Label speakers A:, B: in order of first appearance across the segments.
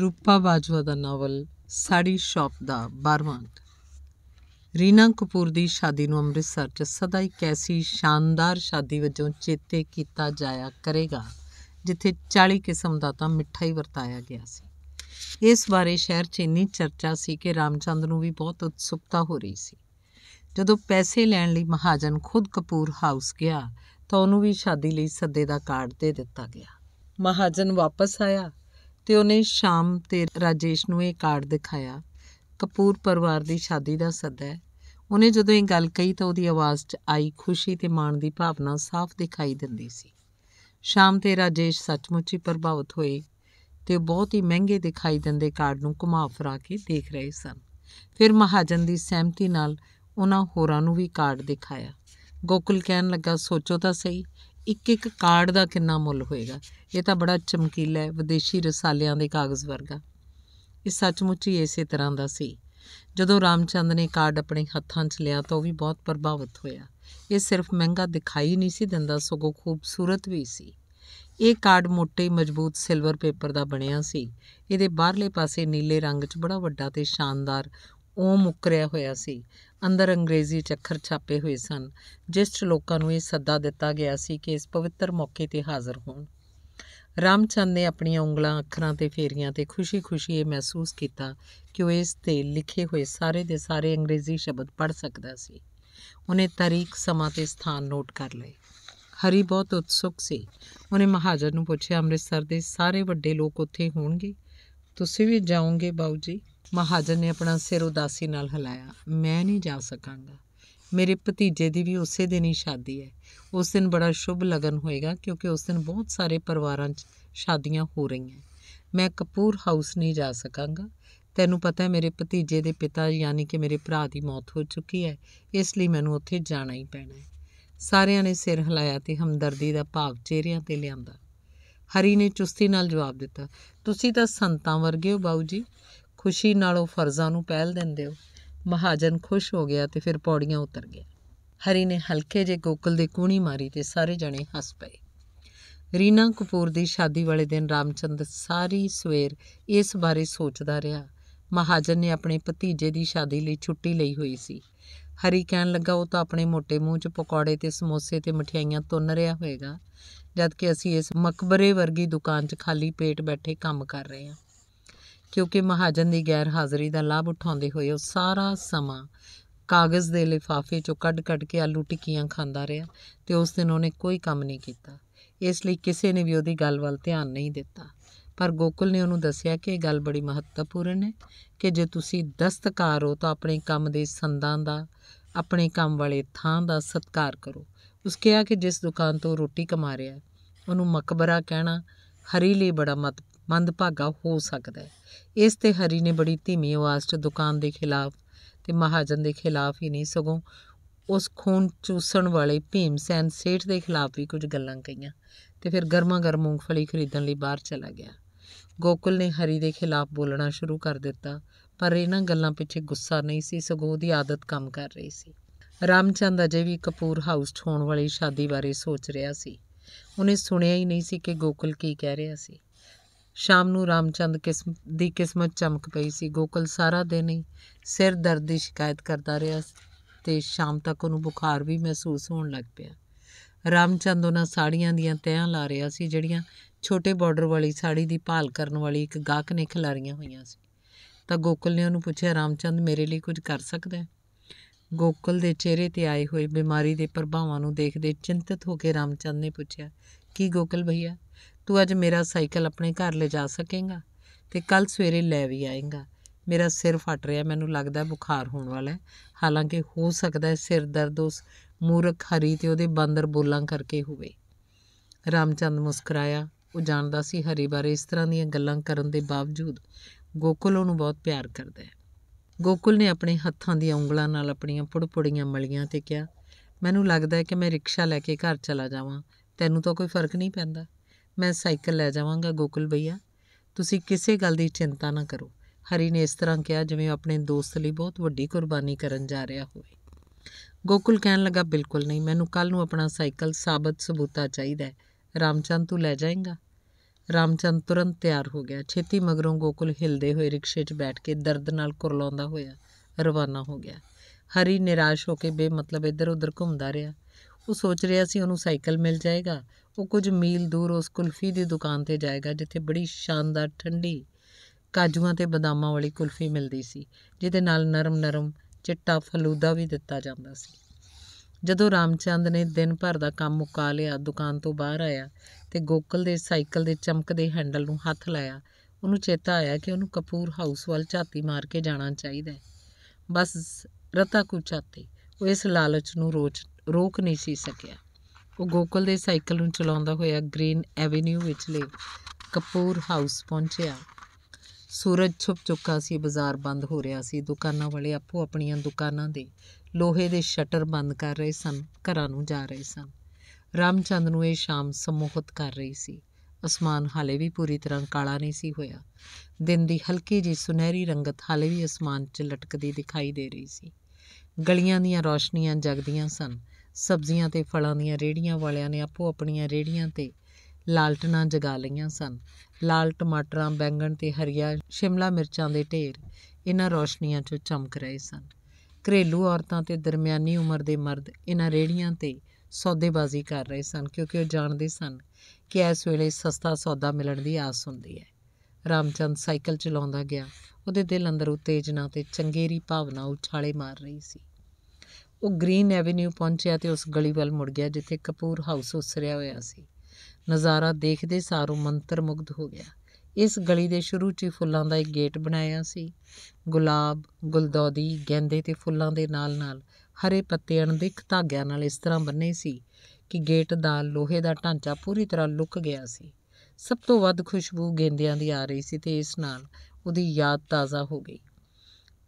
A: ਰੂਪਾ ਬਾਜਵਾ ਦਾ novel sari shop ਦਾ ਬਾਰਵਾਂਟ ਰੀਨਾ ਕਪੂਰ ਦੀ ਸ਼ਾਦੀ ਨੂੰ ਅੰਮ੍ਰਿਤਸਰ 'ਚ ਸਦਾ ਹੀ ਕੈਸੀ ਸ਼ਾਨਦਾਰ ਸ਼ਾਦੀ ਵਜੋਂ ਚੇਤੇ ਕੀਤਾ ਜਾਇਆ ਕਰੇਗਾ ਜਿੱਥੇ 40 ਕਿਸਮ ਦਾ ਤਾਂ ਮਿੱਠਾ ਹੀ ਵਰਤਾਇਆ ਗਿਆ ਸੀ ਇਸ ਬਾਰੇ ਸ਼ਹਿਰ 'ਚ ਇੰਨੀ ਚਰਚਾ ਸੀ ਕਿ ਰਾਮਚੰਦ ਨੂੰ ਵੀ ਬਹੁਤ ਉਤਸੁਕਤਾ ਹੋ ਰਹੀ ਸੀ ਜਦੋਂ ਪੈਸੇ ਲੈਣ ਲਈ ਮਹਾਜਨ ਖੁਦ ਕਪੂਰ ਹਾਊਸ ਗਿਆ ਤਾਂ ਉਹਨੂੰ ਵੀ ਸ਼ਾਦੀ ਲਈ ਸੱਦੇ ਦਾ ਕਾਰਡ ਦੇ ਦਿੱਤਾ ਗਿਆ ਮਹਾਜਨ ਵਾਪਸ ਆਇਆ ਤੇ ਉਹਨੇ ਸ਼ਾਮ ਤੇ ਰਾਜੇਸ਼ ਨੂੰ ਇਹ ਕਾਰਡ ਦਿਖਾਇਆ ਕਪੂਰ ਪਰਿਵਾਰ ਦੀ ਸ਼ਾਦੀ ਦਾ ਸੱਦਾ ਉਹਨੇ ਜਦੋਂ ਇਹ ਗੱਲ ਕਹੀ ਤਾਂ ਉਹਦੀ ਆਵਾਜ਼ 'ਚ ਆਈ ਖੁਸ਼ੀ ਤੇ ਮਾਣ ਦੀ ਭਾਵਨਾ ਸਾਫ਼ ਦਿਖਾਈ ਦਿੰਦੀ ਸੀ ਸ਼ਾਮ ਤੇ ਰਾਜੇਸ਼ ਸੱਚਮੁੱਚ ਹੀ ਪ੍ਰਭਾਵਿਤ ਹੋਏ ਤੇ ਬਹੁਤ ਹੀ ਮਹਿੰਗੇ ਦਿਖਾਈ ਦਿੰਦੇ ਕਾਰਡ ਨੂੰ ਘੁਮਾ ਫਰਾ ਕੇ ਦੇਖ ਰਹੇ ਸਨ ਫਿਰ ਮਹਾਜਨ ਦੀ ਸਹਿਮਤੀ ਨਾਲ ਉਹਨਾਂ ਹੋਰਾਂ ਨੂੰ ਵੀ ਕਾਰਡ ਦਿਖਾਇਆ ਗੋਕੁਲ ਕਹਿਣ ਲੱਗਾ ਸੋਚੋ ਤਾਂ ਸਹੀ ਇੱਕ ਇੱਕ ਕਾਰਡ ਦਾ ਕਿੰਨਾ ਮੁੱਲ ਹੋਏਗਾ ਇਹ ਤਾਂ ਬੜਾ ਚਮਕੀਲਾ ਹੈ ਵਿਦੇਸ਼ੀ ਰਸਾਲਿਆਂ ਦੇ ਕਾਗਜ਼ ਵਰਗਾ ਇਹ ਸੱਚਮੁੱਚ ਹੀ ਇਸੇ ਤਰ੍ਹਾਂ ਦਾ ਸੀ ਜਦੋਂ ਰਾਮਚੰਦ ਨੇ ਕਾਰਡ ਆਪਣੇ ਹੱਥਾਂ 'ਚ ਲਿਆ ਤਾਂ ਉਹ ਵੀ ਬਹੁਤ ਪ੍ਰਭਾਵਿਤ ਹੋਇਆ ਇਹ ਸਿਰਫ ਮਹਿੰਗਾ ਦਿਖਾਈ ਨਹੀਂ ਸੀ ਦਿੰਦਾ ਸਗੋਂ ਖੂਬਸੂਰਤ ਵੀ ਸੀ ਇਹ ਕਾਰਡ ਮੋਟੇ ਮਜ਼ਬੂਤ ਸਿਲਵਰ ਪੇਪਰ ਦਾ ਬਣਿਆ ਸੀ ਇਹਦੇ ਬਾਹਰਲੇ ਪਾਸੇ ਨੀਲੇ ਰੰਗ 'ਚ ਬੜਾ ਵੱਡਾ ਤੇ ਸ਼ਾਨਦਾਰ ਉਹ ਮੁਕਰਿਆ ਹੋਇਆ ਸੀ ਅੰਦਰ ਅੰਗਰੇਜ਼ੀ ਚੱਖਰ ਛਾਪੇ ਹੋਏ ਸਨ ਜਿਸ ਲੋਕਾਂ ਨੂੰ ਇਹ ਸੱਦਾ ਦਿੱਤਾ ਗਿਆ ਸੀ ਕਿ ਇਸ ਪਵਿੱਤਰ ਮੌਕੇ ਤੇ ਹਾਜ਼ਰ ਹੋਣ ਰਾਮਚੰਦ ਨੇ ਆਪਣੀਆਂ ਉਂਗਲਾਂ ਅੱਖਰਾਂ ਤੇ ਫੇਰੀਆਂ ਤੇ ਖੁਸ਼ੀ-ਖੁਸ਼ੀ ਇਹ ਮਹਿਸੂਸ ਕੀਤਾ ਕਿ ਉਹ ਇਸ ਤੇ ਲਿਖੇ ਹੋਏ ਸਾਰੇ ਦੇ ਸਾਰੇ ਅੰਗਰੇਜ਼ੀ ਸ਼ਬਦ ਪੜ੍ਹ ਸਕਦਾ ਸੀ ਉਹਨੇ ਤਾਰੀਖ ਸਮਾਂ ਤੇ ਸਥਾਨ ਨੋਟ ਕਰ ਲਏ ਹਰੀ ਬਹੁਤ ਉਤਸੁਕ ਸੀ ਉਹਨੇ ਮਹਾਜਨ ਨੂੰ ਪੁੱਛਿਆ ਅੰਮ੍ਰਿਤਸਰ ਦੇ ਸਾਰੇ ਵੱਡੇ ਲੋਕ ਉੱਥੇ ਹੋਣਗੇ ਤੁਸੀਂ ਵੀ ਜਾਓਗੇ ਬਾਉ ਜੀ ਮਹਾਜਨ ਨੇ ਆਪਣਾ ਸਿਰ ਉਦਾਸੀ ਨਾਲ ਹਿਲਾਇਆ ਮੈਂ ਨਹੀਂ ਜਾ ਸਕਾਂਗਾ ਮੇਰੇ ਭਤੀਜੇ ਦੀ ਵੀ ਉਸੇ ਦਿਨ ਹੀ ਸ਼ਾਦੀ ਹੈ ਉਸ ਦਿਨ ਬੜਾ ਸ਼ੁਭ ਲਗਨ ਹੋਏਗਾ ਕਿਉਂਕਿ ਉਸ ਦਿਨ ਬਹੁਤ ਸਾਰੇ ਪਰਿਵਾਰਾਂ 'ਚ ਸ਼ਾਦੀਆਂ ਹੋ ਰਹੀਆਂ ਮੈਂ ਕਪੂਰ ਹਾਊਸ ਨਹੀਂ ਜਾ ਸਕਾਂਗਾ ਤੈਨੂੰ ਪਤਾ ਹੈ ਮੇਰੇ ਭਤੀਜੇ ਦੇ ਪਿਤਾ ਯਾਨੀ ਕਿ ਮੇਰੇ ਭਰਾ ਦੀ ਮੌਤ ਹੋ ਚੁੱਕੀ ਹੈ ਇਸ ਲਈ ਮੈਨੂੰ ਉੱਥੇ ਜਾਣਾ ਹੀ ਪੈਣਾ ਹੈ ਸਾਰਿਆਂ ਨੇ ਸਿਰ ਹਿਲਾਇਆ ਤੇ ਹਮਦਰਦੀ ਦਾ ਭਾਵ ਚਿਹਰਿਆਂ ਤੇ ਲਿਆਂਦਾ ਹਰੀ ਨੇ ਚੁਸਤੀ ਨਾਲ ਜਵਾਬ ਦਿੱਤਾ ਤੁਸੀਂ ਤਾਂ ਸੰਤਾਂ ਵਰਗੇ ਹੋ ਬਾਊ ਜੀ ਖੁਸ਼ੀ ਨਾਲ ਉਹ ਫਰਜ਼ਾਂ ਨੂੰ ਪਹਿਲ ਦਿੰਦੇ ਹੋ ਮਹਾਜਨ ਖੁਸ਼ ਹੋ ਗਿਆ ਤੇ ਫਿਰ ਪੌੜੀਆਂ ਉਤਰ ਗਿਆ ਹਰੀ ਨੇ ਹਲਕੇ ਜੇ ਗੋਕਲ ਦੇ ਕੂਣੀ ਮਾਰੀ ਤੇ ਸਾਰੇ ਜਣੇ ਹੱਸ ਪਏ ਰੀਨਾ ਕਪੂਰ ਦੀ ਸ਼ਾਦੀ ਵਾਲੇ ਦਿਨ ਰਾਮਚੰਦਰ ਸਾਰੀ ਸਵੇਰ ਇਸ ਬਾਰੇ ਸੋਚਦਾ ਰਿਹਾ ਮਹਾਜਨ ਨੇ ਆਪਣੇ ਭਤੀਜੇ ਦੀ ਸ਼ਾਦੀ ਲਈ ਛੁੱਟੀ ਲਈ ਹੋਈ ਸੀ ਹਰੀ ਕਹਿਣ ਲੱਗਾ ਉਹ ਤਾਂ ਆਪਣੇ ਮੋٹے ਮੂੰਹ 'ਚ ਪਕੌੜੇ ਤੇ ਸਮੋਸੇ ਤੇ ਮਠਿਆਈਆਂ ਤੁੰਨ ਰਿਹਾ ਹੋਵੇਗਾ ਜਦ ਕਿ ਅਸੀਂ ਇਸ ਮਕਬਰੇ ਵਰਗੀ ਦੁਕਾਨ 'ਚ ਖਾਲੀ ਪੇਟ ਬੈਠੇ ਕੰਮ ਕਰ ਰਹੇ ਹਾਂ ਕਿਉਂਕਿ ਮਹਾਜਨ ਦੀ ਗੈਰ ਹਾਜ਼ਰੀ ਦਾ ਲਾਭ ਉਠਾਉਂਦੇ ਹੋਏ ਉਹ ਸਾਰਾ ਸਮਾਂ ਕਾਗਜ਼ ਦੇ ਲਿਫਾਫੇ ਚੋਂ ਕੱਢ-ਕੱਢ ਕੇ ਆਲੂ ਟਿੱਕੀਆਂ ਖਾਂਦਾ ਰਿਹਾ ਤੇ ਉਸ ਦਿਨ ਉਹਨੇ ਕੋਈ ਕੰਮ ਨਹੀਂ ਕੀਤਾ ਇਸ ਲਈ ਕਿਸੇ ਨੇ ਵੀ ਉਹਦੀ ਗੱਲ ਵੱਲ ਧਿਆਨ ਨਹੀਂ ਦਿੱਤਾ ਪਰ ਗੋਕੁਲ ਨੇ ਉਹਨੂੰ ਦੱਸਿਆ ਕਿ ਇਹ ਗੱਲ ਬੜੀ ਮਹੱਤਵਪੂਰਨ ਹੈ ਕਿ ਜੇ ਤੁਸੀਂ ਦਸਤਕਾਰ ਹੋ ਤਾਂ ਆਪਣੇ ਕੰਮ ਦੇ ਸੰਦਾਂ ਦਾ ਆਪਣੇ ਕੰਮ ਵਾਲੇ ਥਾਂ ਦਾ ਸਤਿਕਾਰ ਕਰੋ ਉਸ ਕਿਹਾ ਕਿ ਜਿਸ ਦੁਕਾਨ ਤੋਂ ਰੋਟੀ ਕਮਾ ਰਿਹਾ ਉਹਨੂੰ ਮਕਬਰਾ ਕਹਿਣਾ ਹਰੀ ਲਈ ਬੜਾ ਮੰਦਭਾਗਾ ਹੋ ਸਕਦਾ ਹੈ ਇਸ ਤੇ ਹਰੀ ਨੇ ਬੜੀ ਧੀਮੀ ਆਵਾਜ਼ 'ਚ ਦੁਕਾਨ ਦੇ ਖਿਲਾਫ ਤੇ ਮਹਾਜਨ ਦੇ ਖਿਲਾਫ ਹੀ ਨਹੀਂ ਸਗੋਂ ਉਸ ਖੂਨ ਚੂਸਣ ਵਾਲੇ ਭੀਮ ਸੈਨ ਸੇਠ ਦੇ ਖਿਲਾਫ ਵੀ ਕੁਝ ਗੱਲਾਂ ਕਹੀਆਂ ਤੇ ਫਿਰ ਗਰਮਾ ਗਰਮ ਮੂੰਗਫਲੀ ਖਰੀਦਣ ਲਈ ਬਾਹਰ ਚਲਾ ਗਿਆ ਗੋਕਲ ਨੇ ਹਰੀ ਦੇ ਖਿਲਾਫ ਬੋਲਣਾ ਸ਼ੁਰੂ ਕਰ ਦਿੱਤਾ ਪਰ ਇਹਨਾਂ ਗੱਲਾਂ ਪਿੱਛੇ ਗੁੱਸਾ ਨਹੀਂ ਸੀ ਸਗੋਂ ਉਹਦੀ ਆਦਤ ਕੰਮ ਕਰ ਰਹੀ ਸੀ ਰਾਮਚੰਦ ਅਜੇ ਵੀ ਕਪੂਰ ਹਾਊਸ 'ਚ ਹੋਣ ਵਾਲੀ ਸ਼ਾਦੀ ਬਾਰੇ ਸੋਚ ਰਿਹਾ ਸੀ ਉਹਨੇ ਸੁਣਿਆ ਹੀ ਨਹੀਂ ਸੀ ਕਿ ਗੋਕਲ ਕੀ ਕਹਿ ਰਿਹਾ ਸੀ ਸ਼ਾਮ ਨੂੰ ਰਾਮਚੰਦ ਕਿਸਮ ਦੀ ਕਿਸਮਤ ਚਮਕ ਪਈ ਸੀ ਗੋਕਲ ਸਾਰਾ ਦਿਨ ਹੀ ਸਿਰ ਦਰਦ ਦੀ ਸ਼ਿਕਾਇਤ ਕਰਦਾ ਰਿਹਾ ਤੇ ਸ਼ਾਮ ਤੱਕ ਉਹਨੂੰ ਬੁਖਾਰ ਵੀ ਮਹਿਸੂਸ ਹੋਣ ਲੱਗ ਪਿਆ ਰਾਮਚੰਦ ਉਹਨਾਂ ਸਾੜੀਆਂ ਦੀਆਂ ਤਿਆਂ ਲਾ ਰਿਹਾ ਸੀ ਜਿਹੜੀਆਂ ਛੋਟੇ ਬਾਰਡਰ ਵਾਲੀ ਸਾੜੀ ਦੀ ਭਾਲ ਕਰਨ ਵਾਲੀ ਇੱਕ ਗਾਹਕ ਨੇ ਖਿਲਾਰੀਆਂ ਹੋਈਆਂ ਸੀ ਤਾਂ ਗੋਕਲ ਨੇ ਉਹਨੂੰ ਪੁੱਛਿਆ ਰਾਮਚੰਦ ਮੇਰੇ ਲਈ ਕੁਝ ਕਰ ਸਕਦਾ ਹੈ ਗੋਕਲ ਦੇ ਚਿਹਰੇ ਤੇ ਆਏ ਹੋਏ ਬਿਮਾਰੀ ਦੇ ਪ੍ਰਭਾਵਾਂ ਨੂੰ ਦੇਖਦੇ ਚਿੰਤਤ ਹੋ ਕੇ ਰਾਮਚੰਦ ਨੇ ਪੁੱਛਿਆ ਕੀ ਗੋਕਲ ਭਈਆ ਤੂੰ ਅੱਜ ਮੇਰਾ ਸਾਈਕਲ ਆਪਣੇ ਘਰ ਲੈ ਜਾ ਸਕੇਂਗਾ ਤੇ ਕੱਲ ਸਵੇਰੇ ਲੈ ਵੀ ਆਏਂਗਾ ਮੇਰਾ ਸਿਰ ਫਟ ਰਿਹਾ ਮੈਨੂੰ ਲੱਗਦਾ ਬੁਖਾਰ ਹੋਣ ਵਾਲਾ ਹੈ ਹਾਲਾਂਕਿ ਹੋ ਸਕਦਾ ਹੈ ਸਿਰ ਦਰਦ ਉਸ ਮੂਰਖ ਹਰੀ ਤੇ ਉਹਦੇ ਬਾਂਦਰ ਬੋਲਾਂ ਕਰਕੇ ਹੋਵੇ ਰਾਮਚੰਦ ਮੁਸਕਰਾਇਆ ਉਹ ਜਾਣਦਾ ਸੀ ਹਰੀ ਬਾਰੇ ਇਸ ਤਰ੍ਹਾਂ ਦੀਆਂ ਗੱਲਾਂ ਕਰਨ ਦੇ ਬਾਵਜੂਦ ਗੋਕੁਲ ਉਹਨੂੰ ਬਹੁਤ ਪਿਆਰ ਕਰਦਾ ਹੈ ਗੋਕੁਲ ਨੇ ਆਪਣੇ ਹੱਥਾਂ ਦੀਆਂ ਉਂਗਲਾਂ ਨਾਲ ਆਪਣੀਆਂ ਪੁੜਪੁੜੀਆਂ ਮਲੀਆਂ ਤੇ ਕਿਹਾ ਮੈਨੂੰ ਲੱਗਦਾ ਹੈ ਕਿ ਮੈਂ ਰਿਕਸ਼ਾ ਲੈ ਕੇ ਘਰ ਚਲਾ ਜਾਵਾਂ ਤੈਨੂੰ ਤਾਂ ਕੋਈ ਫਰਕ ਨਹੀਂ ਪੈਂਦਾ ਮੈਂ ਸਾਈਕਲ ਲੈ ਜਾਵਾਂਗਾ ਗੋਕੁਲ ਭਈਆ ਤੁਸੀਂ ਕਿਸੇ ਗੱਲ ਦੀ ਚਿੰਤਾ ਨਾ ਕਰੋ ਹਰੀ ਨੇ ਇਸ ਤਰ੍ਹਾਂ ਕਿਹਾ ਜਿਵੇਂ ਆਪਣੇ ਦੋਸਤ ਲਈ ਬਹੁਤ ਵੱਡੀ ਕੁਰਬਾਨੀ ਕਰਨ ਜਾ ਰਿਹਾ ਹੋਵੇ ਗੋਕੁਲ ਕਹਿਣ ਲੱਗਾ ਬਿਲਕੁਲ ਨਹੀਂ ਮੈਨੂੰ ਕੱਲ ਨੂੰ ਆਪਣਾ ਸਾਈਕਲ ਸਾਬਤ ਸਬੂਤਾ ਚਾਹੀਦਾ ਹੈ ਰਾਮਚੰਦ ਤੂੰ ਲੈ ਜਾਏਂਗਾ ਰਾਮਚੰਦ ਤੁਰੰਤ ਤਿਆਰ ਹੋ ਗਿਆ ਛੇਤੀ ਮਗਰੋਂ ਗੋਕੁਲ ਹਿਲਦੇ ਹੋਏ ਰਿਕਸ਼ੇ 'ਚ ਬੈਠ ਕੇ ਦਰਦ ਨਾਲ ਕੁਰਲਾਉਂਦਾ ਹੋਇਆ ਰਵਾਨਾ ਹੋ ਗਿਆ ਹਰੀ ਨਿਰਾਸ਼ ਹੋ ਕੇ ਬੇਮਤਲਬ ਇੱਧਰ-ਉੱਧਰ ਘੁੰਮਦਾ ਰਿਹਾ ਉਹ ਸੋਚ ਰਿਹਾ ਸੀ ਉਹਨੂੰ ਸਾਈਕਲ ਮਿਲ ਜਾਏਗਾ ਉਹ ਕੁਝ ਮੀਲ ਦੂਰ ਉਸ ਕੁਲਫੀ ਦੀ ਦੁਕਾਨ ਤੇ ਜਾਏਗਾ ਜਿੱਥੇ ਬੜੀ ਸ਼ਾਨਦਾਰ ਠੰਡੀ ਕਾਜੂਆਂ ਤੇ ਬਦਾਮਾਂ ਵਾਲੀ ਕੁਲਫੀ ਮਿਲਦੀ ਸੀ ਜਿਹਦੇ ਨਾਲ ਨਰਮ-ਨਰਮ ਚਿੱਟਾ ਫਲੂਦਾ ਵੀ ਦਿੱਤਾ ਜਾਂਦਾ ਸੀ ਜਦੋਂ ਰਾਮਚੰਦ ਨੇ ਦਿਨ ਭਰ ਦਾ ਕੰਮ ਮੁਕਾ ਲਿਆ ਦੁਕਾਨ ਤੋਂ ਬਾਹਰ ਆਇਆ ਤੇ ਗੋਕਲ ਦੇ ਸਾਈਕਲ ਦੇ ਚਮਕਦੇ ਹੈਂਡਲ ਨੂੰ ਹੱਥ ਲਾਇਆ ਉਹਨੂੰ ਚੇਤਾ ਆਇਆ ਕਿ ਉਹਨੂੰ ਕਪੂਰ ਹਾਊਸ ਵੱਲ ਝਾਤੀ ਮਾਰ ਕੇ ਜਾਣਾ ਚਾਹੀਦਾ ਹੈ ਬਸ ਰਤਾ ਕੁ ਝਾਤੀ ਉਹ ਇਸ ਲਾਲਚ ਨੂੰ ਰੋਚ ਰੋਕ ਨਹੀਂ ਸੀ ਸਕਿਆ ਉਹ ਗੋਕਲ ਦੇ ਸਾਈਕਲ ਨੂੰ ਚਲਾਉਂਦਾ ਹੋਇਆ ਗ੍ਰੀਨ ਐਵੇਨਿਊ ਵਿੱਚਲੇ ਕਪੂਰ ਹਾਊਸ ਪਹੁੰਚਿਆ ਸੂਰਜ ਛੁਪ ਚੁੱਕਾ ਸੀ ਬਾਜ਼ਾਰ ਬੰਦ ਹੋ ਰਿਹਾ ਸੀ ਦੁਕਾਨਾਂ ਵਾਲੇ ਆਪੋ ਆਪਣੀਆਂ ਦੁਕਾਨਾਂ ਦੇ ਲੋਹੇ ਦੇ ਸ਼ਟਰ ਬੰਦ ਕਰ ਰਹੇ ਸਨ ਘਰਾਂ ਨੂੰ ਜਾ ਰਹੇ ਸਨ ਰਾਮਚੰਦ ਨੂੰ ਇਹ ਸ਼ਾਮ ਸਮੋਹਤ ਕਰ ਰਹੀ ਸੀ ਅਸਮਾਨ ਹਾਲੇ ਵੀ ਪੂਰੀ ਤਰ੍ਹਾਂ ਕਾਲਾ ਨਹੀਂ ਸੀ ਹੋਇਆ ਦਿਨ ਦੀ ਹਲਕੀ ਜੀ ਸੁਨਹਿਰੀ ਰੰਗਤ ਹਾਲੇ ਵੀ ਅਸਮਾਨ 'ਚ ਲਟਕਦੀ ਦਿਖਾਈ ਦੇ ਰਹੀ ਸੀ ਗਲੀਆਂ ਦੀਆਂ ਰੌਸ਼ਨੀਆਂ ਜਗਦੀਆਂ ਸਨ ਸਬਜ਼ੀਆਂ ਤੇ ਫਲਾਂ ਦੀਆਂ ਰੇੜੀਆਂ ਵਾਲਿਆਂ ਨੇ ਆਪੋ ਆਪਣੀਆਂ ਰੇੜੀਆਂ ਤੇ ਲਾਲਟਣਾ ਜਗਾ ਲਈਆਂ ਸਨ ਲਾਲ ਟਮਾਟਰਾਂ ਬੈਂਗਣ ਤੇ ਹਰੀਆਂ ਸ਼ਿਮਲਾ ਮਿਰਚਾਂ ਦੇ ਢੇਰ ਇਹਨਾਂ ਰੌਸ਼ਨੀਆਂ 'ਚ ਚਮਕ ਰਹੇ ਸਨ ਘਰੇਲੂ ਔਰਤਾਂ ਤੇ ਦਰਮਿਆਨੀ ਉਮਰ ਦੇ ਮਰਦ ਇਹਨਾਂ ਰੇੜੀਆਂ ਤੇ ਸੌਦੇਬਾਜ਼ੀ ਕਰ ਰਹੇ ਸਨ ਕਿਉਂਕਿ ਉਹ ਜਾਣਦੇ ਸਨ ਕਿ ਇਸ ਵੇਲੇ ਸਸਤਾ ਸੌਦਾ ਮਿਲਣ ਦੀ ਆਸ ਹੁੰਦੀ ਹੈ ਰਾਮਚੰਦ ਸਾਈਕਲ ਚਲਾਉਂਦਾ ਗਿਆ ਉਹਦੇ ਦਿਲ ਅੰਦਰ ਉਤੇਜਨਾ ਤੇ ਚੰਗੇਰੀ ਭਾਵਨਾ ਉਛਾਲੇ ਮਾਰ ਰਹੀ ਸੀ ਉਹ ਗ੍ਰੀਨ ਐਵੇਨਿਊ ਪਹੁੰਚਿਆ ਤੇ ਉਸ ਗਲੀ ਵੱਲ ਮੁੜ ਗਿਆ ਜਿੱਥੇ ਕਪੂਰ ਹਾਊਸ ਉਸਰਿਆ ਹੋਇਆ ਸੀ ਨਜ਼ਾਰਾ ਦੇਖਦੇ ਸਾਰ ਉਹ ਮੰਤਰਮੁਗਧ ਹੋ ਗਿਆ ਇਸ ਗਲੀ ਦੇ ਸ਼ੁਰੂ 'ਚ ਹੀ ਫੁੱਲਾਂ ਦਾ ਇੱਕ ਗੇਟ ਬਣਾਇਆ ਸੀ ਗੁਲਾਬ ਗੁਲਦੌਦੀ ਗੈਂਦੇ ਤੇ ਫੁੱਲਾਂ ਦੇ ਨਾਲ-ਨਾਲ ਹਰੇ ਪੱਤੇ ਅਣਦਿਖ ਧਾਗਿਆਂ ਨਾਲ ਇਸ ਤਰ੍ਹਾਂ ਬੰਨੇ ਸੀ ਕਿ ਗੇਟ ਦਾ ਲੋਹੇ ਦਾ ਢਾਂਚਾ ਪੂਰੀ ਤਰ੍ਹਾਂ ਲੁਕ ਗਿਆ ਸੀ ਸਭ ਤੋਂ ਵੱਧ ਖੁਸ਼ਬੂ ਗੈਂਦਿਆਂ ਦੀ ਆ ਰਹੀ ਸੀ ਤੇ ਇਸ ਨਾਲ ਉਹਦੀ ਯਾਦ ਤਾਜ਼ਾ ਹੋ ਗਈ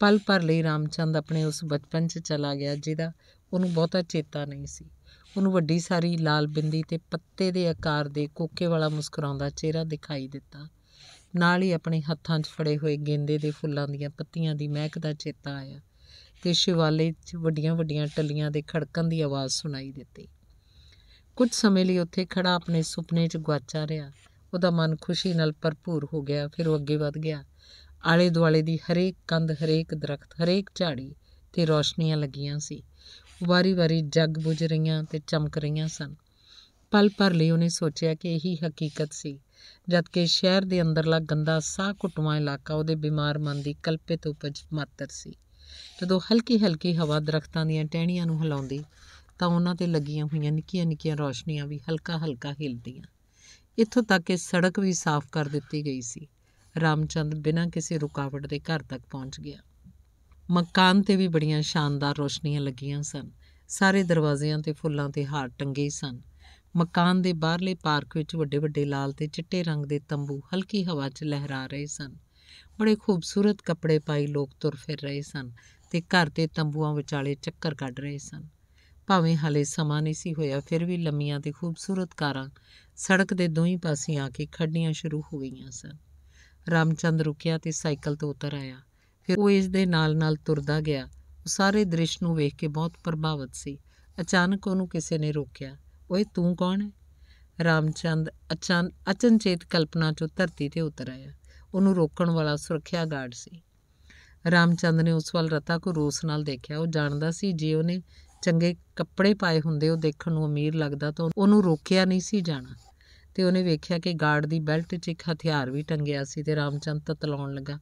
A: ਪਲ ਪਰ ਲਈ ਰਾਮਚੰਦ ਆਪਣੇ ਉਸ ਬਚਪਨ 'ਚ ਚਲਾ ਗਿਆ ਜਿਹਦਾ ਉਹਨੂੰ ਬਹੁਤਾ ਚੇਤਾ ਨਹੀਂ ਸੀ ਉਹਨੂੰ ਵੱਡੀ ਸਾਰੀ ਲਾਲ ਬਿੰਦੀ ਤੇ ਪੱਤੇ ਦੇ ਆਕਾਰ ਦੇ ਕੋਕੇ ਵਾਲਾ ਮੁਸਕਰਾਉਂਦਾ ਚਿਹਰਾ ਦਿਖਾਈ ਦਿੱਤਾ ਨਾਲ ਹੀ ਆਪਣੇ ਹੱਥਾਂ 'ਚ ਫੜੇ ਹੋਏ ਗੇਂਦੇ ਦੇ ਫੁੱਲਾਂ ਦੀਆਂ ਪੱਤੀਆਂ ਦੀ ਮਹਿਕ ਦਾ ਚੇਤਾ ਆਇਆ ਤੇ ਸ਼ਿਵਾਲੇ 'ਚ ਵੱਡੀਆਂ-ਵੱਡੀਆਂ ਟੱਲੀਆਂ ਦੇ ਖੜਕਣ ਦੀ ਆਵਾਜ਼ ਸੁਣਾਈ ਦਿੱਤੀ ਕੁਝ ਸਮੇਂ ਲਈ ਉੱਥੇ ਖੜਾ ਆਪਣੇ ਸੁਪਨੇ 'ਚ ਗਵਾਚਾ ਰਿਹਾ ਉਹਦਾ ਮਨ ਖੁਸ਼ੀ ਨਾਲ ਭਰਪੂਰ ਹੋ ਗਿਆ ਫਿਰ ਉਹ ਅੱਗੇ ਵਧ ਗਿਆ ਆਲੇ ਦੁਆਲੇ ਦੀ ਹਰੇਕ ਕੰਧ ਹਰੇਕ ਦਰਖਤ ਹਰੇਕ ਝਾੜੀ ਤੇ ਰੌਸ਼ਨੀਆਂ ਲੱਗੀਆਂ ਸੀ ਵਾਰੀ-ਵਾਰੀ ਜਗ ਬੁਝ ਰਹੀਆਂ ਤੇ ਚਮਕ ਰਹੀਆਂ ਸਨ ਪਲ ਪਰ ਲਈ ਉਹਨੇ ਸੋਚਿਆ ਕਿ ਇਹੀ ਹਕੀਕਤ ਸੀ ਜਦ ਕਿ ਸ਼ਹਿਰ ਦੇ ਅੰਦਰਲਾ ਗੰਦਾ ਸਾਹ ਘਟਵਾ ਇਲਾਕਾ ਉਹਦੇ ਬਿਮਾਰ ਮਨ ਦੀ ਕਲਪਿਤ ਉਪਜ ਮਾਤਰ ਸੀ ਜਦੋਂ ਹਲਕੀ-ਹਲਕੀ ਹਵਾ ਦਰਖਤਾਂ ਦੀਆਂ ਟਹਿਣੀਆਂ ਨੂੰ ਹਿਲਾਉਂਦੀ ਤਾਂ ਉਹਨਾਂ ਤੇ ਲੱਗੀਆਂ ਹੋਈਆਂ ਨਿੱਕੀਆਂ-ਨਿੱਕੀਆਂ ਰੌਸ਼ਨੀਆਂ ਵੀ ਹਲਕਾ-ਹਲਕਾ ਹਿਲਦੀਆਂ ਇੱਥੋਂ ਤੱਕ ਕਿ ਸੜਕ ਵੀ ਸਾਫ਼ ਕਰ ਦਿੱਤੀ ਗਈ ਸੀ ਰਾਮਚੰਦ ਬਿਨਾਂ ਕਿਸੇ ਰੁਕਾਵਟ ਦੇ ਘਰ ਤੱਕ ਪਹੁੰਚ ਗਿਆ ਮਕਾਨ ਤੇ ਵੀ ਬੜੀਆਂ ਸ਼ਾਨਦਾਰ ਰੋਸ਼ਨੀਆਂ ਲੱਗੀਆਂ ਸਨ ਸਾਰੇ ਦਰਵਾਜ਼ਿਆਂ ਤੇ ਫੁੱਲਾਂ ਤੇ ਹਾਰ ਟੰਗੇ ਸਨ ਮਕਾਨ ਦੇ ਬਾਹਰਲੇ ਪਾਰਕ ਵਿੱਚ ਵੱਡੇ-ਵੱਡੇ ਲਾਲ ਤੇ ਚਿੱਟੇ ਰੰਗ ਦੇ ਤੰਬੂ ਹਲਕੀ ਹਵਾ 'ਚ ਲਹਿਰਾ ਰਹੇ ਸਨ ਬੜੇ ਖੂਬਸੂਰਤ ਕੱਪੜੇ ਪਾਈ ਲੋਕ ਤੁਰ ਫਿਰ ਰਹੇ ਸਨ ਤੇ ਘਰ ਤੇ ਤੰਬੂਆਂ ਵਿਚਾਲੇ ਚੱਕਰ ਕੱਢ ਰਹੇ ਸਨ ਭਾਵੇਂ ਹਲੇ ਸਮਾਂ ਨਹੀਂ ਸੀ ਹੋਇਆ ਫਿਰ ਵੀ ਲੰਮੀਆਂ ਤੇ ਖੂਬਸੂਰਤ ਕਾਰਾਂ ਸੜਕ ਦੇ ਦੋਹੀਂ ਪਾਸੇ ਆ ਕੇ ਖੜੀਆਂ ਸ਼ੁਰੂ ਹੋ ਗਈਆਂ ਸਨ ਰਾਮਚੰਦ ਰੁਕਿਆ ਤੇ ਸਾਈਕਲ ਤੋਂ ਉਤਰ ਆਇਆ ਫਿਰ ਉਹ ਇਸ ਦੇ ਨਾਲ-ਨਾਲ ਤੁਰਦਾ ਗਿਆ ਉਹ ਸਾਰੇ ਦ੍ਰਿਸ਼ ਨੂੰ ਵੇਖ ਕੇ ਬਹੁਤ ਪ੍ਰਭਾਵਿਤ ਸੀ ਅਚਾਨਕ ਉਹਨੂੰ ਕਿਸੇ ਨੇ ਰੋਕਿਆ ਓਏ ਤੂੰ ਕੌਣ ਹੈ ਰਾਮਚੰਦ ਅਚਨ ਅਚਨਚੇਤ ਕਲਪਨਾ ਚੋਂ ਧਰਤੀ ਤੇ ਉਤਰ ਆਇਆ ਉਹਨੂੰ ਰੋਕਣ ਵਾਲਾ ਸੁਰੱਖਿਆ ਗਾਰਡ ਸੀ ਰਾਮਚੰਦ ਨੇ ਉਸ ਵੱਲ ਰਤਾ ਕੋ ਰੋਸ ਨਾਲ ਦੇਖਿਆ ਉਹ ਜਾਣਦਾ ਸੀ ਜੇ ਉਹਨੇ ਚੰਗੇ ਕੱਪੜੇ ਪਾਏ ਹੁੰਦੇ ਉਹ ਦੇਖਣ ਨੂੰ ਅਮੀਰ ਲੱਗਦਾ ਤਾਂ ਉਹਨੂੰ ਰੋਕਿਆ ਨਹੀਂ ਸੀ ਜਾਣਾ ਤੇ ਉਹਨੇ ਵੇਖਿਆ ਕਿ ਗਾਰਡ ਦੀ ਬੈਲਟ 'ਚ ਇੱਕ ਹਥਿਆਰ ਵੀ ਟੰਗਿਆ ਸੀ ਤੇ ਰਾਮਚੰਦ ਤਤਲਾਉਣ ਲੱਗਾ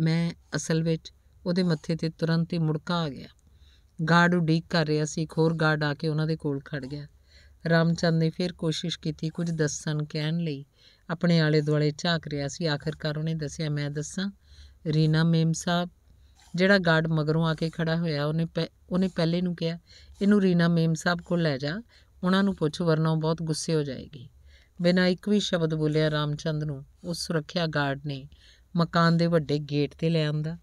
A: ਮੈਂ ਅਸਲ ਵਿੱਚ ਉਹਦੇ ਮੱਥੇ ਤੇ ਤੁਰੰਤ ਹੀ ਮੁੜਕਾ ਆ ਗਿਆ ਗਾਰਡ ਉਡੀਕ ਕਰ ਰਿਹਾ ਸੀ ਇੱਕ ਹੋਰ ਗਾਰਡ ਆ ਕੇ ਉਹਨਾਂ ਦੇ ਕੋਲ ਖੜ ਗਿਆ ਰਾਮਚੰਦ ਨੇ ਫਿਰ ਕੋਸ਼ਿਸ਼ ਕੀਤੀ ਕੁਝ ਦੱਸਣ ਕਹਿਣ ਲਈ ਆਪਣੇ ਆਲੇ ਦੁਆਲੇ ਝਾਕ ਰਿਹਾ ਸੀ ਆਖਰਕਾਰ ਉਹਨੇ ਦੱਸਿਆ ਮੈਂ ਦੱਸਾਂ ਰੀਨਾ ਮੇਮ ਸਾਹਿਬ ਜਿਹੜਾ ਗਾਰਡ ਮਗਰੋਂ ਆ ਕੇ ਖੜਾ ਹੋਇਆ ਉਹਨੇ ਉਹਨੇ ਪਹਿਲੇ ਨੂੰ ਕਿਹਾ ਇਹਨੂੰ ਰੀਨਾ ਮੇਮ ਸਾਹਿਬ ਕੋਲ ਲੈ ਜਾ ਉਹਨਾਂ ਨੂੰ ਪੁੱਛ ਵਰਨਾ ਬਹੁਤ ਗੁੱਸੇ ਹੋ ਜਾਏਗੀ ਬਿਨਾਂ ਇੱਕ ਵੀ ਸ਼ਬਦ ਬੋਲਿਆ ਰਾਮਚੰਦ ਨੂੰ ਉਸ ਸੁਰੱਖਿਆ ਗਾਰਡ ਨੇ ਮਕਾਨ ਦੇ ਵੱਡੇ ਗੇਟ ਤੇ ਲੈ ਆਂਦਾ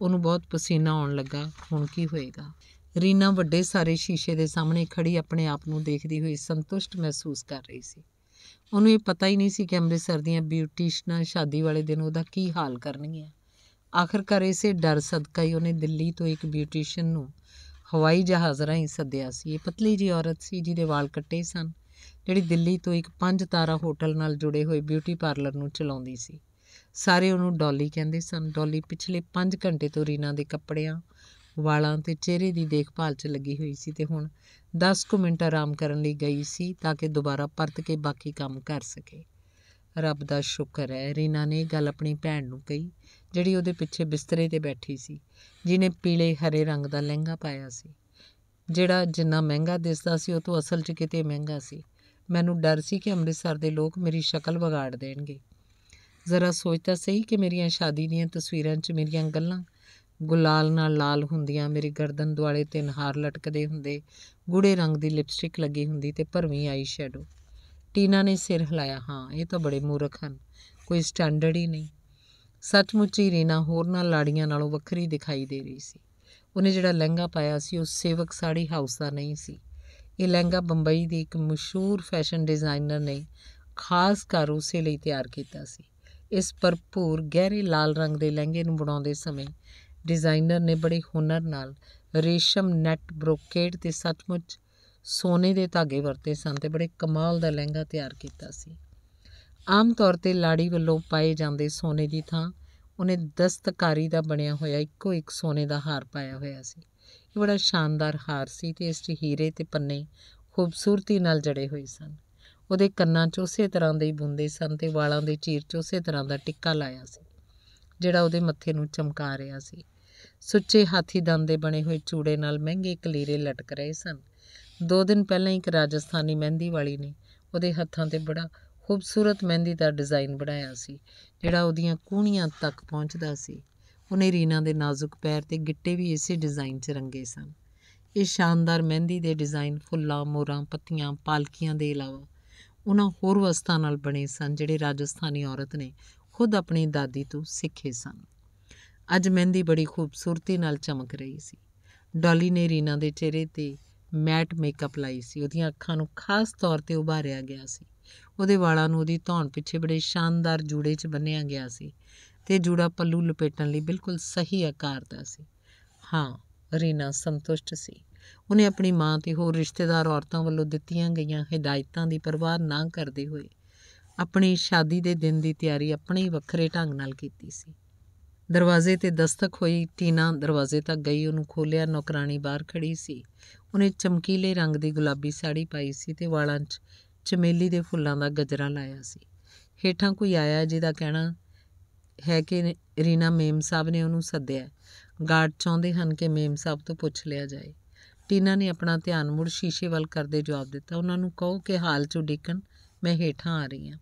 A: ਉਹਨੂੰ ਬਹੁਤ ਪਸੀਨਾ ਆਉਣ ਲੱਗਾ ਹੁਣ ਕੀ ਹੋਏਗਾ ਰੀਨਾ ਵੱਡੇ ਸਾਰੇ ਸ਼ੀਸ਼ੇ ਦੇ ਸਾਹਮਣੇ ਖੜੀ ਆਪਣੇ ਆਪ ਨੂੰ ਦੇਖਦੀ ਹੋਈ ਸੰਤੁਸ਼ਟ ਮਹਿਸੂਸ ਕਰ ਰਹੀ ਸੀ ਉਹਨੂੰ ਇਹ ਪਤਾ ਹੀ ਨਹੀਂ ਸੀ ਕਿ ਅੰਮ੍ਰਿਤਸਰ ਦੀਆਂ ਬਿਊਟੀਸ਼ਨਾਂ ਸ਼ਾਦੀ ਵਾਲੇ ਦਿਨ ਉਹਦਾ ਕੀ ਹਾਲ ਕਰਨਗੀਆਂ ਆਖਰਕਾਰ ਇਸੇ ਡਰ ਸਦਕਾ ਹੀ ਉਹਨੇ ਦਿੱਲੀ ਤੋਂ ਇੱਕ ਬਿਊਟੀਸ਼ਨ ਨੂੰ ਹਵਾਈ ਜਹਾਜ਼ ਰਾਹੀਂ ਸੱਦਿਆ ਸੀ ਇਹ ਪਤਲੀ ਜੀ ਔਰਤ ਸੀ ਜਿਹਦੇ ਵਾਲ ਕੱਟੇ ਸਨ ਜਿਹੜੀ ਦਿੱਲੀ ਤੋਂ ਇੱਕ ਪੰਜ ਤਾਰਾ ਹੋਟਲ ਨਾਲ ਜੁੜੇ ਹੋਏ ਬਿਊਟੀ ਪਾਰਲਰ ਨੂੰ ਚਲਾਉਂਦੀ ਸੀ ਸਾਰੇ ਉਹਨੂੰ ਡੋਲੀ ਕਹਿੰਦੇ ਸਨ ਡੋਲੀ ਪਿਛਲੇ 5 ਘੰਟੇ ਤੋਂ ਰੀਨਾ ਦੇ ਕੱਪੜਿਆਂ ਵਾਲਾਂ ਤੇ ਚਿਹਰੇ ਦੀ ਦੇਖਭਾਲ 'ਚ ਲੱਗੀ ਹੋਈ ਸੀ ਤੇ ਹੁਣ 10 ਕੁ ਮਿੰਟ ਆਰਾਮ ਕਰਨ ਲਈ ਗਈ ਸੀ ਤਾਂ ਕਿ ਦੁਬਾਰਾ ਪਰਤ ਕੇ ਬਾਕੀ ਕੰਮ ਕਰ ਸਕੇ ਰੱਬ ਦਾ ਸ਼ੁਕਰ ਹੈ ਰੀਨਾ ਨੇ ਗੱਲ ਆਪਣੀ ਭੈਣ ਨੂੰ ਕਹੀ ਜਿਹੜੀ ਉਹਦੇ ਪਿੱਛੇ ਬਿਸਤਰੇ ਤੇ ਬੈਠੀ ਸੀ ਜਿਨੇ ਪੀਲੇ ਹਰੇ ਰੰਗ ਦਾ ਲਹਿੰਗਾ ਪਾਇਆ ਸੀ ਜਿਹੜਾ ਜਿੰਨਾ ਮਹਿੰਗਾ ਦਿਸਦਾ ਸੀ ਉਹ ਤੋਂ ਅਸਲ 'ਚ ਕਿਤੇ ਮਹਿੰਗਾ ਸੀ ਮੈਨੂੰ ਡਰ ਸੀ ਕਿ ਅੰਮ੍ਰਿਤਸਰ ਦੇ ਲੋਕ ਮੇਰੀ ਸ਼ਕਲ ਵਿਗਾੜ ਦੇਣਗੇ ਜ਼ਰਾ ਸੋਚਦਾ ਸਹੀ ਕਿ ਮੇਰੀਆਂ ਸ਼ਾਦੀ ਦੀਆਂ ਤਸਵੀਰਾਂ 'ਚ ਮੇਰੀਆਂ ਗੱਲਾਂ ਗੁਲਾਲ ਨਾਲ ਲਾਲ ਹੁੰਦੀਆਂ ਮੇਰੀ ਗਰਦਨ ਦੁਆਲੇ ਤਿੰਨ ਹਾਰ ਲਟਕਦੇ ਹੁੰਦੇ ਗੂੜੇ ਰੰਗ ਦੀ ਲਿਪਸਟਿਕ ਲੱਗੀ ਹੁੰਦੀ ਤੇ ਭਰਵੀਂ ਆਈ ਸ਼ੈਡੋ ਟੀਨਾ ਨੇ ਸਿਰ ਹਿਲਾਇਆ ਹਾਂ ਇਹ ਤਾਂ ਬੜੇ ਮੂਰਖ ਹਨ ਕੋਈ ਸਟੈਂਡਰਡ ਹੀ ਨਹੀਂ ਸੱਚਮੁੱਚ ਹੀ ਰੀਨਾ ਹੋਰ ਨਾਲ ਲਾੜੀਆਂ ਨਾਲੋਂ ਵੱਖਰੀ ਦਿਖਾਈ ਦੇ ਰਹੀ ਸੀ ਉਹਨੇ ਜਿਹੜਾ ਲਹਿੰਗਾ ਪਾਇਆ ਸੀ ਉਹ ਸੇਵਕ ਸਾੜੀ ਹਾਊਸ ਦਾ ਨਹੀਂ ਸੀ ਇਹ ਲਹਿੰਗਾ ਬੰਬਈ ਦੇ ਇੱਕ ਮਸ਼ਹੂਰ ਫੈਸ਼ਨ ਡਿਜ਼ਾਈਨਰ ਨੇ ਖਾਸ ਕਰ ਉਸੇ ਲਈ ਤਿਆਰ ਕੀਤਾ ਸੀ ਇਸ ਭਰਪੂਰ ਗਹਿਰੇ ਲਾਲ ਰੰਗ ਦੇ ਲਹਿੰਗੇ ਨੂੰ ਬਣਾਉਂਦੇ ਸਮੇਂ ਡਿਜ਼ਾਈਨਰ ਨੇ ਬੜੇ ਹੁਨਰ ਨਾਲ ਰੇਸ਼ਮ ਨੈਟ ਬ੍ਰੋਕੇਡ ਤੇ ਸੱਚਮੁੱਚ ਸੋਨੇ ਦੇ ਧਾਗੇ ਵਰਤੇ ਸਨ ਤੇ ਬੜੇ ਕਮਾਲ ਦਾ ਲਹਿੰਗਾ ਤਿਆਰ ਕੀਤਾ ਸੀ ਆਮ ਤੌਰ ਤੇ ਲਾੜੀ ਵੱਲੋਂ ਪਾਏ ਜਾਂਦੇ ਸੋਨੇ ਦੀ ਥਾਂ ਉਹਨੇ ਦਸਤਕਾਰੀ ਦਾ ਬਣਿਆ ਹੋਇਆ ਇੱਕੋ ਇੱਕ ਸੋਨੇ ਦਾ ਹਾਰ ਪਾਇਆ ਹੋਇਆ ਸੀ ਬੜਾ ਸ਼ਾਨਦਾਰ ਹਾਰ ਸੀ ਤੇ ਇਸ 'ਚ ਹੀਰੇ ਤੇ ਪੰਨੇ ਖੂਬਸੂਰਤੀ ਨਾਲ ਜੜੇ ਹੋਏ ਸਨ ਉਹਦੇ ਕੰਨਾਂ 'ਚ ਉਸੇ ਤਰ੍ਹਾਂ ਦੇ ਬੁੰਦੇ ਸਨ ਤੇ ਵਾਲਾਂ ਦੇ ਚੀਰ 'ਚ ਉਸੇ ਤਰ੍ਹਾਂ ਦਾ ਟਿੱਕਾ ਲਾਇਆ ਸੀ ਜਿਹੜਾ ਉਹਦੇ ਮੱਥੇ ਨੂੰ ਚਮਕਾ ਰਿਹਾ ਸੀ ਸੁੱਚੇ ਹਾਥੀ ਦੰਦ ਦੇ ਬਣੇ ਹੋਏ ਚੂੜੇ ਨਾਲ ਮਹਿੰਗੇ ਕਲੀਰੇ ਲਟਕ ਰਹੇ ਸਨ ਦੋ ਦਿਨ ਪਹਿਲਾਂ ਇੱਕ ਰਾਜਸਥਾਨੀ ਮਹਿੰਦੀ ਵਾਲੀ ਨੇ ਉਹਦੇ ਹੱਥਾਂ ਤੇ ਬੜਾ ਖੂਬਸੂਰਤ ਮਹਿੰਦੀ ਦਾ ਡਿਜ਼ਾਈਨ ਬਣਾਇਆ ਸੀ ਜਿਹੜਾ ਉਹਦੀਆਂ ਕੂਹਣੀਆਂ ਤੱਕ ਪਹੁੰਚਦਾ ਸੀ ਉਹਨੇ ਰੀਨਾ ਦੇ ਨਾਜ਼ੁਕ ਪੈਰ ਤੇ ਗਿੱਟੇ ਵੀ ਇਸੇ ਡਿਜ਼ਾਈਨ 'ਚ ਰੰਗੇ ਸਨ ਇਹ ਸ਼ਾਨਦਾਰ ਮਹਿੰਦੀ ਦੇ ਡਿਜ਼ਾਈਨ ਫੁੱਲਾਂ ਮੋਰਾਂ ਪੱਤੀਆਂ ਪਾਲਕੀਆਂ ਦੇ ਇਲਾਵਾ ਉਹਨਾਂ ਹੋਰ ਵਸਤਾਂ ਨਾਲ ਬਣੇ ਸਨ ਜਿਹੜੇ ਰਾਜਸਥਾਨੀ ਔਰਤ ਨੇ ਖੁਦ ਆਪਣੀ ਦਾਦੀ ਤੋਂ ਸਿੱਖੇ ਸਨ ਅੱਜ ਮਹਿੰਦੀ ਬੜੀ ਖੂਬਸੂਰਤੀ ਨਾਲ ਚਮਕ ਰਹੀ ਸੀ ਡਾਲੀ ਨੇ ਰੀਨਾ ਦੇ ਚਿਹਰੇ ਤੇ ਮੈਟ ਮੇਕਅਪ ਲਾਈ ਸੀ ਉਹਦੀਆਂ ਅੱਖਾਂ ਨੂੰ ਖਾਸ ਤੌਰ ਤੇ ਉਭਾਰਿਆ ਗਿਆ ਸੀ ਉਹਦੇ ਵਾਲਾਂ ਨੂੰ ਉਹਦੀ ਧੌਣ ਪਿੱਛੇ ਬੜੇ ਸ਼ਾਨਦਾਰ ਜੂੜੇ 'ਚ ਬੰਨਿਆ ਗਿਆ ਸੀ ਤੇ ਜੂੜਾ ਪੱਲੂ ਲਪੇਟਣ ਲਈ ਬਿਲਕੁਲ ਸਹੀ ਆਕਾਰ ਦਾ ਸੀ ਹਾਂ ਰੀਨਾ ਸੰਤੁਸ਼ਟ ਸੀ ਉਹਨੇ ਆਪਣੀ ਮਾਂ ਤੇ ਹੋਰ ਰਿਸ਼ਤੇਦਾਰ ਔਰਤਾਂ ਵੱਲੋਂ ਦਿੱਤੀਆਂ ਗਈਆਂ ਹਦਾਇਤਾਂ ਦੀ ਪਰਵਾਹ ਨਾ ਕਰਦੇ ਹੋਏ ਆਪਣੀ ਸ਼ਾਦੀ ਦੇ ਦਿਨ ਦੀ ਤਿਆਰੀ ਆਪਣੇ ਹੀ ਵੱਖਰੇ ਢੰਗ ਨਾਲ ਕੀਤੀ ਸੀ ਦਰਵਾਜ਼ੇ ਤੇ ਦਸਤਕ ਹੋਈ ਟੀਨਾ ਦਰਵਾਜ਼ੇ ਤੱਕ ਗਈ ਉਹਨੂੰ ਖੋਲਿਆ ਨੌਕਰਾਨੀ ਬਾਹਰ ਖੜੀ ਸੀ ਉਹਨੇ ਚਮਕੀਲੇ ਰੰਗ ਦੀ ਗੁਲਾਬੀ ਸਾੜੀ ਪਾਈ ਸੀ ਤੇ ਵਾਲਾਂ 'ਚ ਚਮੇਲੀ ਦੇ ਫੁੱਲਾਂ ਦਾ ਗਜਰਾ ਲਾਇਆ ਸੀ ਹੇਠਾਂ ਕੋਈ ਆਇਆ ਜਿਹਦਾ ਕਹਿਣਾ ਹੈ ਕਿ ਰੀਨਾ ਮੇਮ ਸਾਹਿਬ ਨੇ ਉਹਨੂੰ ਸੱਦਿਆ ਗਾਰਡ ਚਾਹੁੰਦੇ ਹਨ ਕਿ ਮੇਮ ਸਾਹਿਬ ਤੋਂ ਪੁੱਛ ਲਿਆ ਜਾਏ ਟੀਨਾ ਨੇ ਆਪਣਾ ਧਿਆਨ ਮੁੜ ਸ਼ੀਸ਼ੇ ਵੱਲ ਕਰਦੇ ਜਵਾਬ ਦਿੱਤਾ ਉਹਨਾਂ ਨੂੰ ਕਹੋ ਕਿ ਹਾਲ ਚ ਡਿੱਕਣ ਮੈਂ ਹੇਠਾਂ ਆ ਰਹੀ ਹਾਂ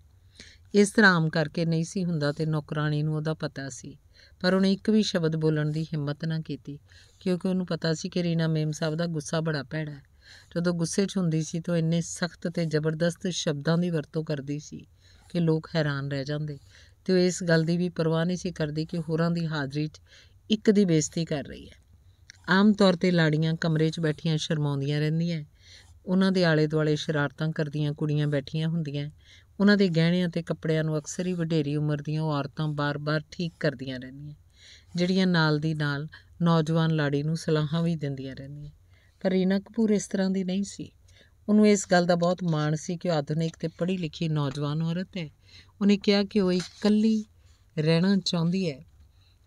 A: ਇਸ ਤਰ੍ਹਾਂ ਆਮ ਕਰਕੇ ਨਹੀਂ ਸੀ ਹੁੰਦਾ ਤੇ ਨੌਕਰਾਨੀ ਨੂੰ ਉਹਦਾ ਪਤਾ ਸੀ ਪਰ ਉਹਨੇ ਇੱਕ ਵੀ ਸ਼ਬਦ ਬੋਲਣ ਦੀ ਹਿੰਮਤ ਨਾ ਕੀਤੀ ਕਿਉਂਕਿ ਉਹਨੂੰ ਪਤਾ ਸੀ ਕਿ ਰੀਨਾ ਮੇਮ ਸਾਹਿਬ ਦਾ ਗੁੱਸਾ ਬੜਾ ਭੈੜਾ ਹੈ ਜਦੋਂ ਗੁੱਸੇ 'ਚ ਹੁੰਦੀ ਸੀ ਤਾਂ ਇੰਨੇ ਸਖਤ ਤੇ ਜ਼ਬਰਦਸਤ ਸ਼ਬਦਾਂ ਦੀ ਵਰਤੋਂ ਕਰਦੀ ਸੀ ਕਿ ਲੋਕ ਹੈਰਾਨ ਰਹਿ ਜਾਂਦੇ ਤੇ ਉਹ ਇਸ ਗੱਲ ਦੀ ਵੀ ਪਰਵਾਹ ਨਹੀਂ ਸੀ ਕਰਦੀ ਕਿ ਹੋਰਾਂ ਦੀ ਹਾਜ਼ਰੀ 'ਚ ਇੱਕ ਦੀ ਬੇਇੱਜ਼ਤੀ ਕਰ ਰਹੀ ਹੈ ਆਮ ਤੌਰ ਤੇ ਲਾੜੀਆਂ ਕਮਰੇ 'ਚ ਬੈਠੀਆਂ ਸ਼ਰਮਾਉਂਦੀਆਂ ਰਹਿੰਦੀਆਂ ਉਹਨਾਂ ਦੇ ਆਲੇ ਦੁਆਲੇ ਸ਼ਰਾਰਤਾਂ ਕਰਦੀਆਂ ਕੁੜੀਆਂ ਬੈਠੀਆਂ ਹੁੰਦੀਆਂ ਉਹਨਾਂ ਦੇ ਗਹਿਣਿਆਂ ਤੇ ਕੱਪੜਿਆਂ ਨੂੰ ਅਕਸਰ ਹੀ ਵਡੇਰੀ ਉਮਰ ਦੀਆਂ ਔਰਤਾਂ ਬਾਰ-ਬਾਰ ਠੀਕ ਕਰਦੀਆਂ ਰਹਿੰਦੀਆਂ ਜਿਹੜੀਆਂ ਨਾਲ ਦੀ ਨਾਲ ਨੌਜਵਾਨ ਲਾੜੀ ਨੂੰ ਸਲਾਹਾਂ ਵੀ ਦਿੰਦੀਆਂ ਰਹਿੰਦੀਆਂ ਪਰ ਰੀਨਾ ਕਪੂਰ ਇਸ ਤਰ੍ਹਾਂ ਦੀ ਨਹੀਂ ਸੀ ਉਹਨੂੰ ਇਸ ਗੱਲ ਦਾ ਬਹੁਤ ਮਾਣ ਸੀ ਕਿ ਉਹ ਆਧੁਨਿਕ ਤੇ ਪੜ੍ਹੀ ਲਿਖੀ ਨੌਜਵਾਨ ਔਰਤ ਹੈ ਉਹਨੇ ਕਿਹਾ ਕਿ ਉਹ ਇਕੱਲੀ ਰਹਿਣਾ ਚਾਹੁੰਦੀ ਹੈ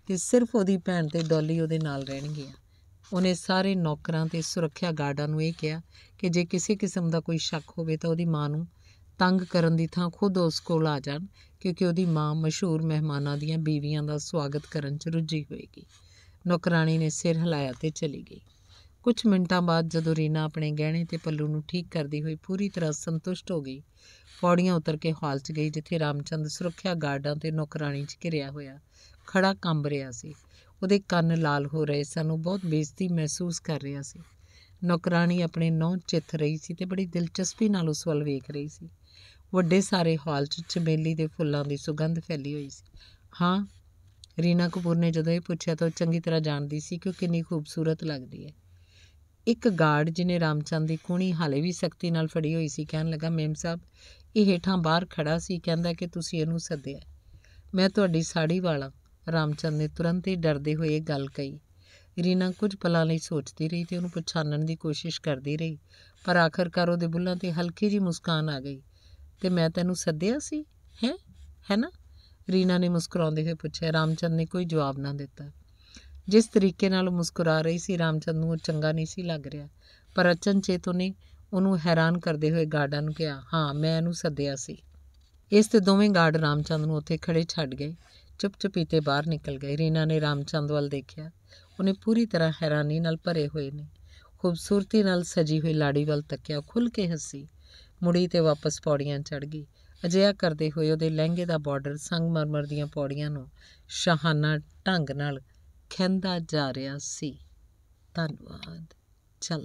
A: ਤੇ ਸਿਰਫ ਉਹਦੀ ਭੈਣ ਤੇ ਡੋਲੀ ਉਹਦੇ ਨਾਲ ਰਹਿਣਗੀਆਂ ਉਹਨੇ ਸਾਰੇ ਨੌਕਰਾਂ ਤੇ ਸੁਰੱਖਿਆ ਗਾਰਡਾਂ ਨੂੰ ਇਹ ਕਿਹਾ ਕਿ ਜੇ ਕਿਸੇ ਕਿਸਮ ਦਾ ਕੋਈ ਸ਼ੱਕ ਹੋਵੇ ਤਾਂ ਉਹਦੀ ਮਾਂ ਨੂੰ ਤੰਗ ਕਰਨ ਦੀ ਥਾਂ ਖੁਦ ਉਸ ਕੋਲ ਆ ਜਾਣ ਕਿਉਂਕਿ ਉਹਦੀ ਮਾਂ ਮਸ਼ਹੂਰ ਮਹਿਮਾਨਾਂ ਦੀਆਂ ਬੀਵੀਆਂ ਦਾ ਸਵਾਗਤ ਕਰਨ 'ਚ ਰੁੱਝੀ ਹੋਏਗੀ ਨੌਕਰਾਣੀ ਨੇ ਸਿਰ ਹਿਲਾਇਆ ਤੇ ਚਲੀ ਗਈ ਕੁਝ ਮਿੰਟਾਂ ਬਾਅਦ ਜਦੋਂ ਰੀਨਾ ਆਪਣੇ ਗਹਿਣੇ ਤੇ ਪੱਲੂ ਨੂੰ ਠੀਕ ਕਰਦੀ ਹੋਈ ਪੂਰੀ ਤਰ੍ਹਾਂ ਸੰਤੁਸ਼ਟ ਹੋ ਗਈ ਪੌੜੀਆਂ ਉਤਰ ਕੇ ਹਾਲ 'ਚ ਗਈ ਜਿੱਥੇ ਰਾਮਚੰਦ ਸੁਰੱਖਿਆ ਗਾਰਡਾਂ ਤੇ ਨੌਕਰਾਣੀ 'ਚ ਘਿਰਿਆ ਹੋਇਆ ਖੜਾ ਕੰਬ ਰਿਹਾ ਸੀ ਉਹਦੇ ਕੰਨ ਲਾਲ ਹੋ ਰਹੇ ਸਨ ਉਹ ਬਹੁਤ ਬੇਇੱਜ਼ਤੀ ਮਹਿਸੂਸ ਕਰ ਰਿਹਾ ਸੀ ਨੌਕਰਾਣੀ ਆਪਣੇ ਨੌਂ ਚਿੱਥ ਰਹੀ ਸੀ ਤੇ ਬੜੀ ਦਿਲਚਸਪੀ ਨਾਲ ਉਸ ਵੱਲ ਵੇਖ ਰਹੀ ਸੀ ਵੱਡੇ ਸਾਰੇ ਹਾਲ 'ਚ ਚਮੇਲੀ ਦੇ ਫੁੱਲਾਂ ਦੀ ਸੁਗੰਧ ਫੈਲੀ ਹੋਈ ਸੀ ਹਾਂ ਰੀਨਾ ਕਪੂਰ ਨੇ ਜਦੋਂ ਇਹ ਪੁੱਛਿਆ ਤਾਂ ਉਹ ਚੰਗੀ ਤਰ੍ਹਾਂ ਜਾਣਦੀ ਸੀ ਕਿ ਉਹ ਕਿੰਨੀ ਖੂਬਸੂਰਤ ਲੱਗਦੀ ਹੈ ਇੱਕ ਗਾਰਡ ਜਿਨੇ ਰਾਮਚੰਦ ਦੀ ਕੁਣੀ ਹਾਲੇ ਵੀ ਸ਼ਕਤੀ ਨਾਲ ਫੜੀ ਹੋਈ ਸੀ ਕਹਿਣ ਲੱਗਾ ਮੇਮ ਸਾਹਿਬ ਇਹ ਹੇਠਾਂ ਬਾਹਰ ਖੜਾ ਸੀ ਕਹਿੰਦਾ ਕਿ ਤੁਸੀਂ ਇਹਨੂੰ ਸੱਦਿਆ ਮੈਂ ਤੁਹਾਡੀ ਸਾੜੀ ਵਾਲਾ ਰਾਮਚੰਦ ਨੇ ਤੁਰੰਤ ਹੀ ਡਰਦੇ ਹੋਏ ਗੱਲ ਕਹੀ ਰੀਨਾ ਕੁਝ ਪਲਾਂ ਲਈ ਸੋਚਦੀ ਰਹੀ ਤੇ ਉਹਨੂੰ ਪਛਾਣਨ ਦੀ ਕੋਸ਼ਿਸ਼ ਕਰਦੀ ਰਹੀ ਪਰ ਆਖਰਕਾਰ ਉਹਦੇ ਬੁੱਲਾਂ ਤੇ ਹਲਕੀ ਜੀ ਮੁਸਕਾਨ ਆ ਗਈ ਤੇ ਮੈਂ ਤੈਨੂੰ ਸੱਦਿਆ ਸੀ ਹੈ ਹੈ ਨਾ ਰੀਨਾ ਨੇ ਮੁਸਕਰਾਉਂਦੇ ਹੋਏ ਪੁੱਛਿਆ ਰਾਮਚੰਦ ਨੇ ਕੋਈ ਜਵਾਬ ਨਾ ਦਿੱਤਾ ਜਿਸ ਤਰੀਕੇ ਨਾਲ ਉਹ ਮੁਸਕਰਾ ਰਹੀ ਸੀ ਰਾਮਚੰਦ ਨੂੰ ਉਹ ਚੰਗਾ ਨਹੀਂ ਸੀ ਲੱਗ ਰਿਹਾ ਪਰ ਅਚਨ ਅਚਨਚੇਤ ਉਹਨੇ ਉਹਨੂੰ ਹੈਰਾਨ ਕਰਦੇ ਹੋਏ ਗਾਰਡਨ ਨੂੰ ਕਿਹਾ ਹਾਂ ਮੈਂ ਇਹਨੂੰ ਸੱਦਿਆ ਸੀ ਇਸ ਤੇ ਦੋਵੇਂ ਗਾਰਡ ਰਾਮਚੰਦ ਨੂੰ ਉੱਥੇ ਖੜੇ ਛੱਡ ਗਏ ਤੇ ਬਾਹਰ ਨਿਕਲ ਗਏ ਰੀਨਾ ਨੇ ਰਾਮਚੰਦ ਵੱਲ ਦੇਖਿਆ ਉਹਨੇ ਪੂਰੀ ਤਰ੍ਹਾਂ ਹੈਰਾਨੀ ਨਾਲ ਭਰੇ ਹੋਏ ਨੇ ਖੂਬਸੂਰਤੀ ਨਾਲ ਸਜੀ ਹੋਈ ਲਾੜੀ ਵੱਲ ਤੱਕਿਆ ਖੁੱਲ ਕੇ ਹੱਸੀ ਮੁੜੀ ਤੇ ਵਾਪਸ ਪੌੜੀਆਂ ਚੜ ਗਈ ਅਜਿਹਾ ਕਰਦੇ ਹੋਏ ਉਹਦੇ ਲਹਿੰਗੇ ਦਾ ਬਾਰਡਰ ਸੰਗਮਰਮਰ ਦੀਆਂ ਪੌੜੀਆਂ ਨੂੰ ਸ਼ਾਹਾਨਾ ਢੰਗ ਨਾਲ ਖੈਂਦਾ ਜਾ ਰਿਹਾ ਸੀ ਧੰਨਵਾਦ ਚਲ